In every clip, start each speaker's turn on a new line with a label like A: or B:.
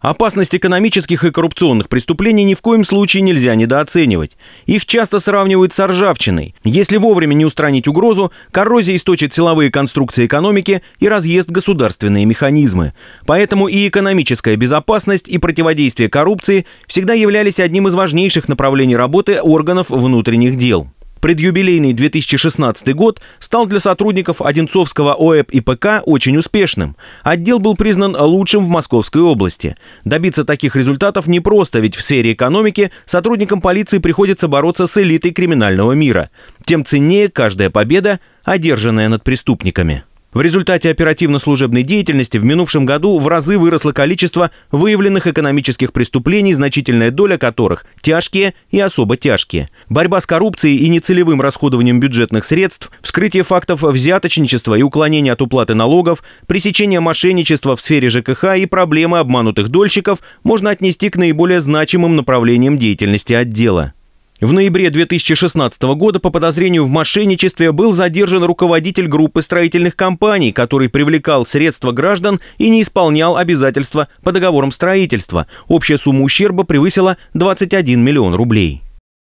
A: Опасность экономических и коррупционных преступлений ни в коем случае нельзя недооценивать. Их часто сравнивают с ржавчиной. Если вовремя не устранить угрозу, коррозия источит силовые конструкции экономики и разъест государственные механизмы. Поэтому и экономическая безопасность, и противодействие коррупции всегда являлись одним из важнейших направлений работы органов внутренних дел. Предюбилейный 2016 год стал для сотрудников Одинцовского ОЭП и ПК очень успешным. Отдел был признан лучшим в Московской области. Добиться таких результатов непросто, ведь в сфере экономики сотрудникам полиции приходится бороться с элитой криминального мира. Тем ценнее каждая победа, одержанная над преступниками. В результате оперативно-служебной деятельности в минувшем году в разы выросло количество выявленных экономических преступлений, значительная доля которых – тяжкие и особо тяжкие. Борьба с коррупцией и нецелевым расходованием бюджетных средств, вскрытие фактов взяточничества и уклонения от уплаты налогов, пресечение мошенничества в сфере ЖКХ и проблемы обманутых дольщиков можно отнести к наиболее значимым направлениям деятельности отдела. В ноябре 2016 года по подозрению в мошенничестве был задержан руководитель группы строительных компаний, который привлекал средства граждан и не исполнял обязательства по договорам строительства. Общая сумма ущерба превысила 21 миллион рублей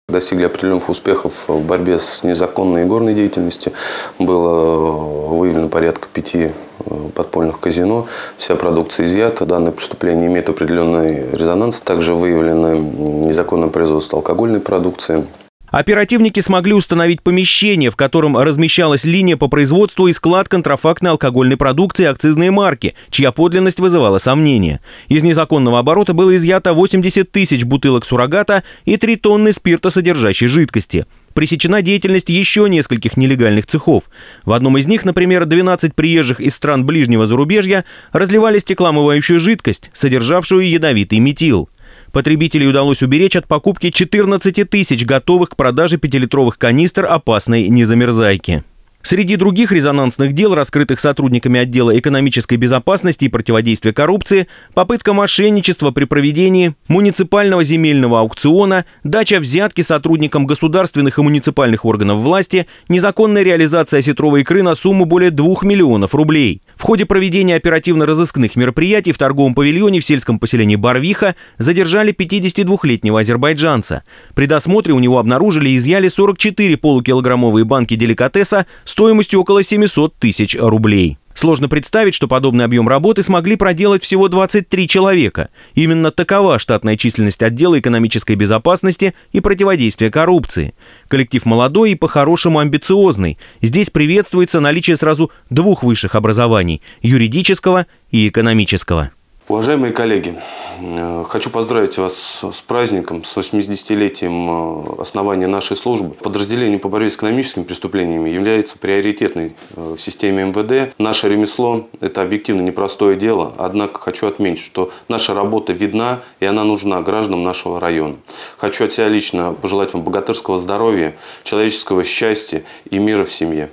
A: достигли
B: определенных успехов в борьбе с незаконной горной деятельностью. Было выявлено порядка пяти Э, подпольных казино. Вся продукция изъята. Данное преступление имеет определенный резонанс. Также выявлено незаконное производство алкогольной продукции.
A: Оперативники смогли установить помещение, в котором размещалась линия по производству и склад контрафактной алкогольной продукции акцизные марки, чья подлинность вызывала сомнения. Из незаконного оборота было изъято 80 тысяч бутылок суррогата и 3 тонны спирта, содержащей жидкости пресечена деятельность еще нескольких нелегальных цехов. В одном из них, например, 12 приезжих из стран ближнего зарубежья разливали стекламывающую жидкость, содержавшую ядовитый метил. Потребителей удалось уберечь от покупки 14 тысяч готовых к продаже пятилитровых канистр опасной незамерзайки. Среди других резонансных дел, раскрытых сотрудниками отдела экономической безопасности и противодействия коррупции, попытка мошенничества при проведении муниципального земельного аукциона, дача взятки сотрудникам государственных и муниципальных органов власти, незаконная реализация сетровой икры на сумму более 2 миллионов рублей. В ходе проведения оперативно-розыскных мероприятий в торговом павильоне в сельском поселении Барвиха задержали 52-летнего азербайджанца. При досмотре у него обнаружили и изъяли 44 полукилограммовые банки деликатеса, стоимостью около 700 тысяч рублей. Сложно представить, что подобный объем работы смогли проделать всего 23 человека. Именно такова штатная численность отдела экономической безопасности и противодействия коррупции. Коллектив молодой и по-хорошему амбициозный. Здесь приветствуется наличие сразу двух высших образований – юридического и экономического.
B: Уважаемые коллеги, э, хочу поздравить вас с праздником, с 80-летием э, основания нашей службы. Подразделение по борьбе с экономическими преступлениями является приоритетной э, в системе МВД. Наше ремесло – это объективно непростое дело, однако хочу отметить, что наша работа видна и она нужна гражданам нашего района. Хочу от себя лично пожелать вам богатырского здоровья, человеческого счастья и мира в семье.